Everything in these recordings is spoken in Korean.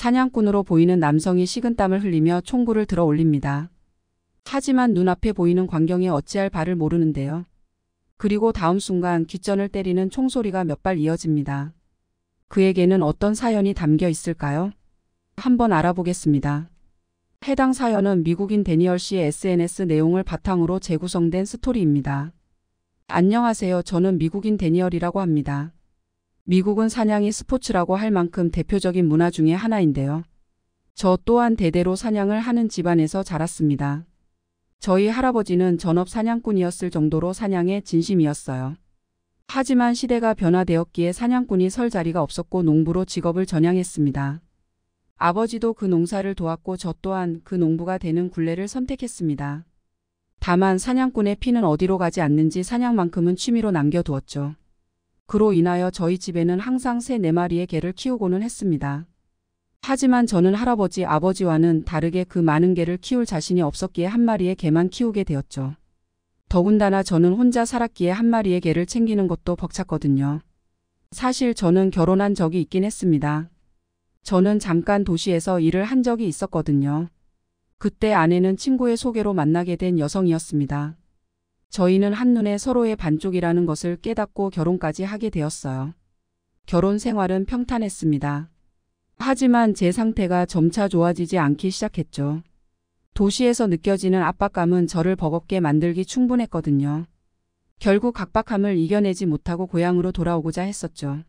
사냥꾼으로 보이는 남성이 식은땀을 흘리며 총구를 들어 올립니다. 하지만 눈앞에 보이는 광경에 어찌할 바를 모르는데요. 그리고 다음 순간 귀전을 때리는 총소리가 몇 발 이어집니다. 그에게는 어떤 사연이 담겨 있을까요? 한번 알아보겠습니다. 해당 사연은 미국인 데니얼 씨의 SNS 내용을 바탕으로 재구성된 스토리입니다. 안녕하세요. 저는 미국인 데니얼이라고 합니다. 미국은 사냥이 스포츠라고 할 만큼 대표적인 문화 중의 하나인데요. 저 또한 대대로 사냥을 하는 집안에서 자랐습니다. 저희 할아버지는 전업 사냥꾼이었을 정도로 사냥에 진심이었어요. 하지만 시대가 변화되었기에 사냥꾼이 설 자리가 없었고 농부로 직업을 전향했습니다. 아버지도 그 농사를 도왔고 저 또한 그 농부가 되는 굴레를 선택했습니다. 다만 사냥꾼의 피는 어디로 가지 않는지 사냥만큼은 취미로 남겨두었죠. 그로 인하여 저희 집에는 항상 세 네마리의 개를 키우고는 했습니다. 하지만 저는 할아버지 아버지와는 다르게 그 많은 개를 키울 자신이 없었기에 한 마리의 개만 키우게 되었죠. 더군다나 저는 혼자 살았기에 한 마리의 개를 챙기는 것도 벅찼거든요. 사실 저는 결혼한 적이 있긴 했습니다. 저는 잠깐 도시에서 일을 한 적이 있었거든요. 그때 아내는 친구의 소개로 만나게 된 여성이었습니다. 저희는 한눈에 서로의 반쪽이라는 것을 깨닫고 결혼까지 하게 되었어요. 결혼 생활은 평탄했습니다. 하지만 제 상태가 점차 좋아지지 않기 시작했죠. 도시에서 느껴지는 압박감은 저를 버겁게 만들기 충분했거든요. 결국 각박함을 이겨내지 못하고 고향으로 돌아오고자 했었죠.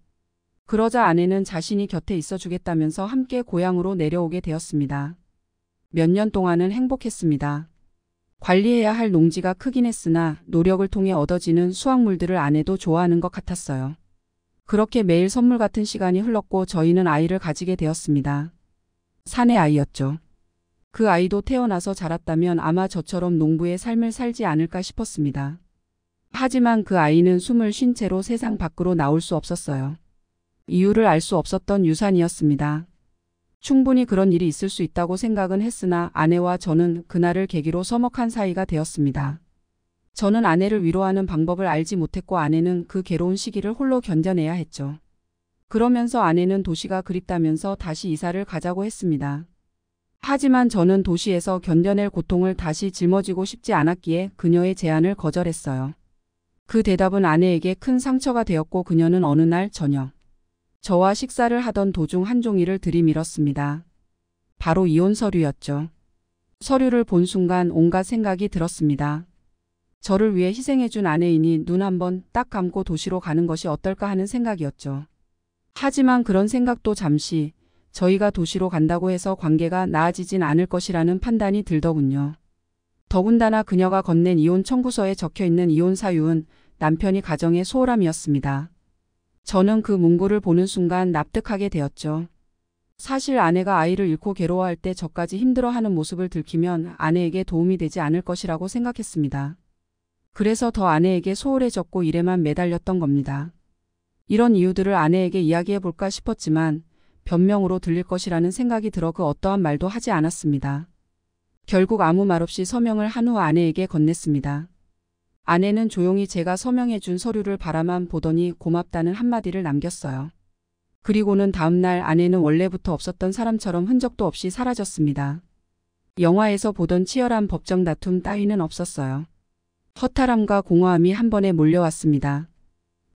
그러자 아내는 자신이 곁에 있어주겠다면서 함께 고향으로 내려오게 되었습니다. 몇 년 동안은 행복했습니다. 관리해야 할 농지가 크긴 했으나 노력을 통해 얻어지는 수확물들을 아내도 좋아하는 것 같았어요. 그렇게 매일 선물 같은 시간이 흘렀고 저희는 아이를 가지게 되었습니다. 산의 아이였죠. 그 아이도 태어나서 자랐다면 아마 저처럼 농부의 삶을 살지 않을까 싶었습니다. 하지만 그 아이는 숨을 쉰 채로 세상 밖으로 나올 수 없었어요. 이유를 알 수 없었던 유산이었습니다. 충분히 그런 일이 있을 수 있다고 생각은 했으나 아내와 저는 그날을 계기로 서먹한 사이가 되었습니다. 저는 아내를 위로하는 방법을 알지 못했고 아내는 그 괴로운 시기를 홀로 견뎌내야 했죠. 그러면서 아내는 도시가 그립다면서 다시 이사를 가자고 했습니다. 하지만 저는 도시에서 견뎌낼 고통을 다시 짊어지고 싶지 않았기에 그녀의 제안을 거절했어요. 그 대답은 아내에게 큰 상처가 되었고 그녀는 어느 날 저녁 저와 식사를 하던 도중 한 종이를 들이밀었습니다. 바로 이혼 서류였죠. 서류를 본 순간 온갖 생각이 들었습니다. 저를 위해 희생해준 아내이니 눈 한번 딱 감고 도시로 가는 것이 어떨까 하는 생각이었죠. 하지만 그런 생각도 잠시 저희가 도시로 간다고 해서 관계가 나아지진 않을 것이라는 판단이 들더군요. 더군다나 그녀가 건넨 이혼 청구서에 적혀 있는 이혼 사유은 남편이 가정의 소홀함이었습니다. 저는 그 문구를 보는 순간 납득하게 되었죠. 사실 아내가 아이를 잃고 괴로워할 때 저까지 힘들어하는 모습을 들키면 아내에게 도움이 되지 않을 것이라고 생각했습니다. 그래서 더 아내에게 소홀해졌고 일에만 매달렸던 겁니다. 이런 이유들을 아내에게 이야기해볼까 싶었지만 변명으로 들릴 것이라는 생각이 들어 그 어떠한 말도 하지 않았습니다. 결국 아무 말 없이 서명을 한 후 아내에게 건넸습니다. 아내는 조용히 제가 서명해준 서류를 바라만 보더니 고맙다는 한마디를 남겼어요. 그리고는 다음날 아내는 원래부터 없었던 사람처럼 흔적도 없이 사라졌습니다. 영화에서 보던 치열한 법정 다툼 따위는 없었어요. 허탈함과 공허함이 한 번에 몰려왔습니다.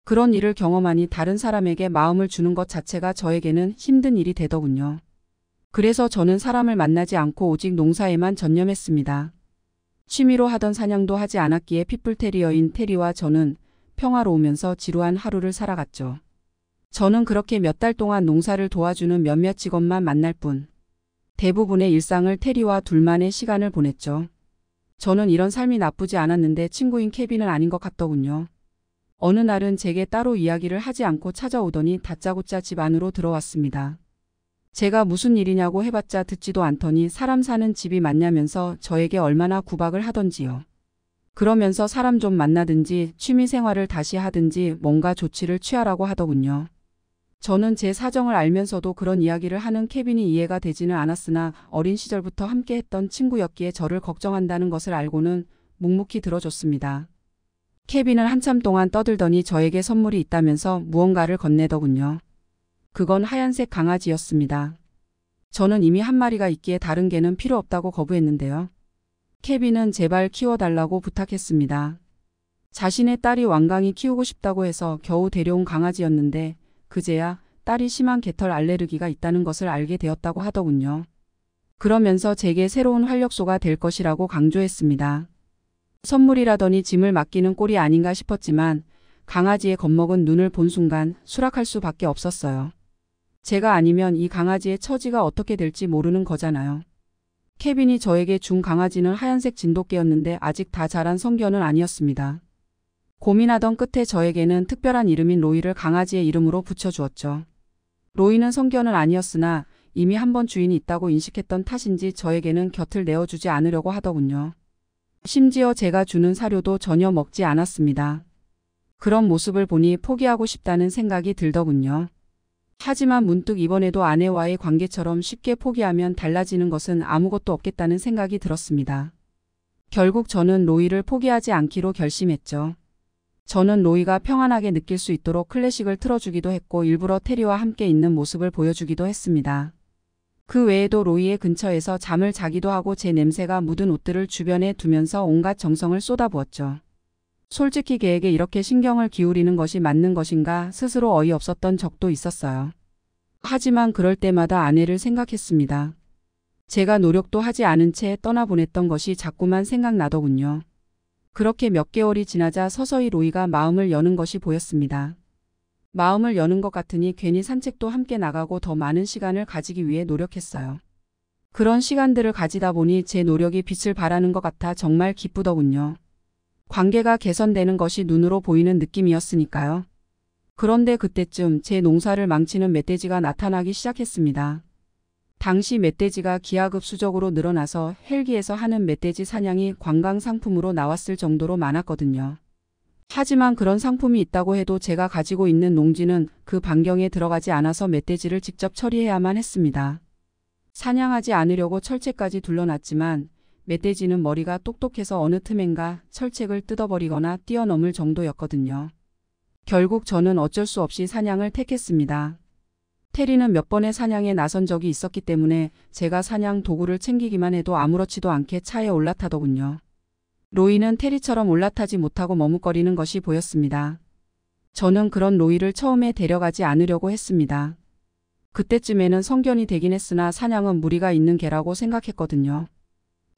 그런 일을 경험하니 다른 사람에게 마음을 주는 것 자체가 저에게는 힘든 일이 되더군요. 그래서 저는 사람을 만나지 않고 오직 농사에만 전념했습니다. 취미로 하던 사냥도 하지 않았기에 핏불테리어인 테리와 저는 평화로우면서 지루한 하루를 살아갔죠. 저는 그렇게 몇 달 동안 농사를 도와주는 몇몇 직원만 만날 뿐 대부분의 일상을 테리와 둘만의 시간을 보냈죠. 저는 이런 삶이 나쁘지 않았는데 친구인 케빈은 아닌 것 같더군요. 어느 날은 제게 따로 이야기를 하지 않고 찾아오더니 다짜고짜 집 안으로 들어왔습니다. 제가 무슨 일이냐고 해봤자 듣지도 않더니 사람 사는 집이 맞냐면서 저에게 얼마나 구박을 하던지요. 그러면서 사람 좀 만나든지 취미 생활을 다시 하든지 뭔가 조치를 취하라고 하더군요. 저는 제 사정을 알면서도 그런 이야기를 하는 케빈이 이해가 되지는 않았으나 어린 시절부터 함께 했던 친구였기에 저를 걱정한다는 것을 알고는 묵묵히 들어줬습니다. 케빈은 한참 동안 떠들더니 저에게 선물이 있다면서 무언가를 건네더군요. 그건 하얀색 강아지였습니다. 저는 이미 한 마리가 있기에 다른 개는 필요 없다고 거부했는데요. 케빈은 제발 키워달라고 부탁했습니다. 자신의 딸이 완강히 키우고 싶다고 해서 겨우 데려온 강아지였는데 그제야 딸이 심한 개털 알레르기가 있다는 것을 알게 되었다고 하더군요. 그러면서 제게 새로운 활력소가 될 것이라고 강조했습니다. 선물이라더니 짐을 맡기는 꼴이 아닌가 싶었지만 강아지의 겁먹은 눈을 본 순간 수락할 수밖에 없었어요. 제가 아니면 이 강아지의 처지가 어떻게 될지 모르는 거잖아요. 케빈이 저에게 준 강아지는 하얀색 진돗개였는데 아직 다 자란 성견은 아니었습니다. 고민하던 끝에 저에게는 특별한 이름인 로이를 강아지의 이름으로 붙여주었죠. 로이는 성견은 아니었으나 이미 한 번 주인이 있다고 인식했던 탓인지 저에게는 곁을 내어주지 않으려고 하더군요. 심지어 제가 주는 사료도 전혀 먹지 않았습니다. 그런 모습을 보니 포기하고 싶다는 생각이 들더군요. 하지만 문득 이번에도 아내와의 관계처럼 쉽게 포기하면 달라지는 것은 아무것도 없겠다는 생각이 들었습니다. 결국 저는 로이를 포기하지 않기로 결심했죠. 저는 로이가 평안하게 느낄 수 있도록 클래식을 틀어주기도 했고 일부러 테리와 함께 있는 모습을 보여주기도 했습니다. 그 외에도 로이의 근처에서 잠을 자기도 하고 제 냄새가 묻은 옷들을 주변에 두면서 온갖 정성을 쏟아부었죠. 솔직히 개에게 이렇게 신경을 기울이는 것이 맞는 것인가 스스로 어이없었던 적도 있었어요. 하지만 그럴 때마다 아내를 생각했습니다. 제가 노력도 하지 않은 채 떠나보냈던 것이 자꾸만 생각나더군요. 그렇게 몇 개월이 지나자 서서히 로이가 마음을 여는 것이 보였습니다. 마음을 여는 것 같으니 괜히 산책도 함께 나가고 더 많은 시간을 가지기 위해 노력했어요. 그런 시간들을 가지다 보니 제 노력이 빛을 발하는 것 같아 정말 기쁘더군요. 관계가 개선되는 것이 눈으로 보이는 느낌이었으니까요. 그런데 그때쯤 제 농사를 망치는 멧돼지가 나타나기 시작했습니다. 당시 멧돼지가 기하급수적으로 늘어나서 헬기에서 하는 멧돼지 사냥이 관광 상품으로 나왔을 정도로 많았거든요. 하지만 그런 상품이 있다고 해도 제가 가지고 있는 농지는 그 반경에 들어가지 않아서 멧돼지를 직접 처리해야만 했습니다. 사냥하지 않으려고 철책까지 둘러놨지만 멧돼지는 머리가 똑똑해서 어느 틈엔가 철책을 뜯어버리거나 뛰어넘을 정도였거든요. 결국 저는 어쩔 수 없이 사냥을 택했습니다. 테리는 몇 번의 사냥에 나선 적이 있었기 때문에 제가 사냥 도구를 챙기기만 해도 아무렇지도 않게 차에 올라타더군요. 로이는 테리처럼 올라타지 못하고 머뭇거리는 것이 보였습니다. 저는 그런 로이를 처음에 데려가지 않으려고 했습니다. 그때쯤에는 성견이 되긴 했으나 사냥은 무리가 있는 개라고 생각했거든요.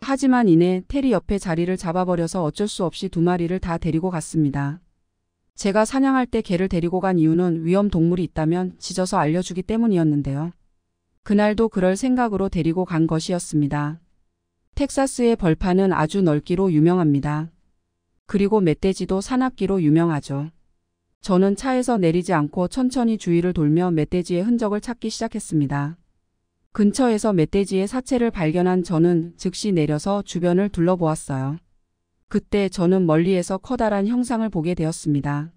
하지만 이내 테리 옆에 자리를 잡아버려서 어쩔 수 없이 두 마리를 다 데리고 갔습니다. 제가 사냥할 때 개를 데리고 간 이유는 위험 동물이 있다면 짖어서 알려주기 때문이었는데요. 그날도 그럴 생각으로 데리고 간 것이었습니다. 텍사스의 벌판은 아주 넓기로 유명합니다. 그리고 멧돼지도 산악기로 유명하죠. 저는 차에서 내리지 않고 천천히 주위를 돌며 멧돼지의 흔적을 찾기 시작했습니다. 근처에서 멧돼지의 사체를 발견한 저는 즉시 내려서 주변을 둘러보았어요. 그때 저는 멀리에서 커다란 형상을 보게 되었습니다.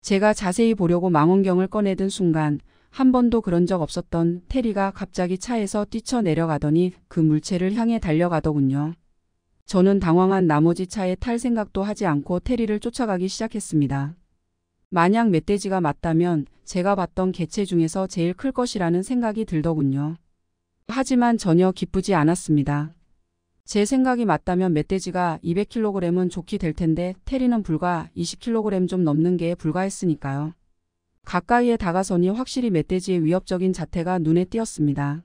제가 자세히 보려고 망원경을 꺼내든 순간 한 번도 그런 적 없었던 테리가 갑자기 차에서 뛰쳐내려가더니 그 물체를 향해 달려가더군요. 저는 당황한 나머지 차에 탈 생각도 하지 않고 테리를 쫓아가기 시작했습니다. 만약 멧돼지가 맞다면 제가 봤던 개체 중에서 제일 클 것이라는 생각이 들더군요. 하지만 전혀 기쁘지 않았습니다. 제 생각이 맞다면 멧돼지가 200kg은 좋게될 텐데 테리는 불과 20kg 좀 넘는 게 불과했으니까요. 가까이에 다가서니 확실히 멧돼지의 위협적인 자태가 눈에 띄었습니다.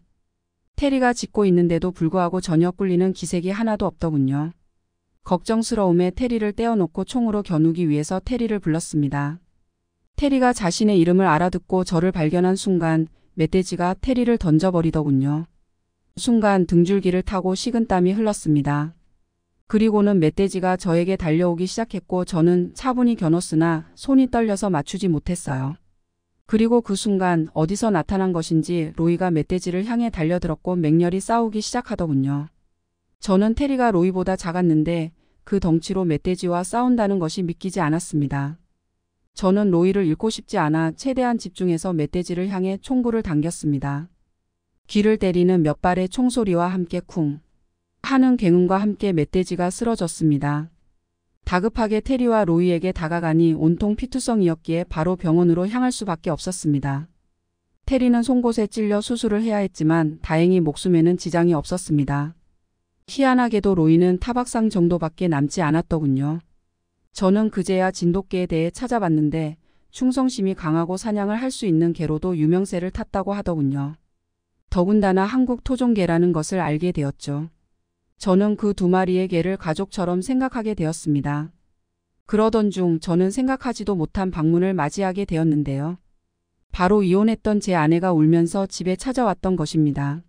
테리가 짖고 있는데도 불구하고 전혀 꿀리는 기색이 하나도 없더군요. 걱정스러움에 테리를 떼어놓고 총으로 겨누기 위해서 테리를 불렀습니다. 테리가 자신의 이름을 알아듣고 저를 발견한 순간 멧돼지가 테리를 던져버리더군요. 순간 등줄기를 타고 식은땀이 흘렀습니다. 그리고는 멧돼지가 저에게 달려오기 시작했고 저는 차분히 겨눴으나 손이 떨려서 맞추지 못했어요. 그리고 그 순간 어디서 나타난 것인지 로이가 멧돼지를 향해 달려들었고 맹렬히 싸우기 시작하더군요. 저는 테리가 로이보다 작았는데 그 덩치로 멧돼지와 싸운다는 것이 믿기지 않았습니다. 저는 로이를 잃고 싶지 않아 최대한 집중해서 멧돼지를 향해 총구를 당겼습니다. 귀를 때리는 몇 발의 총소리와 함께 쿵 하는 갱음과 함께 멧돼지가 쓰러졌습니다. 다급하게 테리와 로이에게 다가가니 온통 피투성이었기에 바로 병원으로 향할 수밖에 없었습니다. 테리는 송곳에 찔려 수술을 해야 했지만 다행히 목숨에는 지장이 없었습니다. 희한하게도 로이는 타박상 정도밖에 남지 않았더군요. 저는 그제야 진돗개에 대해 찾아봤는데 충성심이 강하고 사냥을 할 수 있는 개로도 유명세를 탔다고 하더군요. 더군다나 한국 토종개라는 것을 알게 되었죠. 저는 그 두 마리의 개를 가족처럼 생각하게 되었습니다. 그러던 중 저는 생각하지도 못한 방문을 맞이하게 되었는데요. 바로 이혼했던 제 아내가 울면서 집에 찾아왔던 것입니다.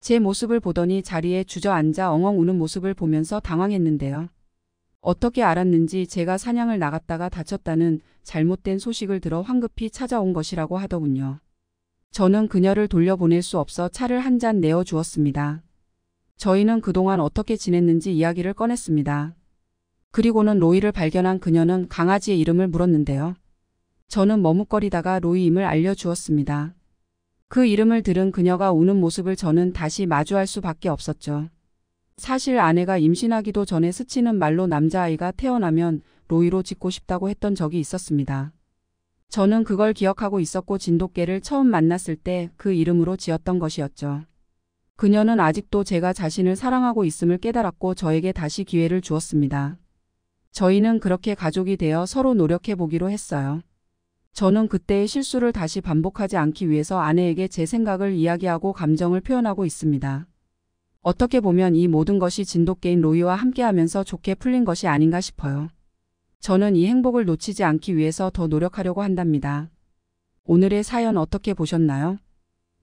제 모습을 보더니 자리에 주저앉아 엉엉 우는 모습을 보면서 당황했는데요. 어떻게 알았는지 제가 사냥을 나갔다가 다쳤다는 잘못된 소식을 들어 황급히 찾아온 것이라고 하더군요. 저는 그녀를 돌려보낼 수 없어 차를 한 잔 내어 주었습니다. 저희는 그동안 어떻게 지냈는지 이야기를 꺼냈습니다. 그리고는 로이를 발견한 그녀는 강아지의 이름을 물었는데요. 저는 머뭇거리다가 로이임을 알려주었습니다. 그 이름을 들은 그녀가 우는 모습을 저는 다시 마주할 수밖에 없었죠. 사실 아내가 임신하기도 전에 스치는 말로 남자아이가 태어나면 로이로 짓고 싶다고 했던 적이 있었습니다. 저는 그걸 기억하고 있었고 진돗개를 처음 만났을 때 그 이름으로 지었던 것이었죠. 그녀는 아직도 제가 자신을 사랑하고 있음을 깨달았고 저에게 다시 기회를 주었습니다. 저희는 그렇게 가족이 되어 서로 노력해 보기로 했어요. 저는 그때의 실수를 다시 반복하지 않기 위해서 아내에게 제 생각을 이야기하고 감정을 표현하고 있습니다. 어떻게 보면 이 모든 것이 진돗개인 로이와 함께하면서 좋게 풀린 것이 아닌가 싶어요. 저는 이 행복을 놓치지 않기 위해서 더 노력하려고 한답니다. 오늘의 사연 어떻게 보셨나요?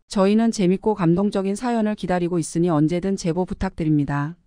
저희는 재밌고 감동적인 사연을 기다리고 있으니 언제든 제보 부탁드립니다.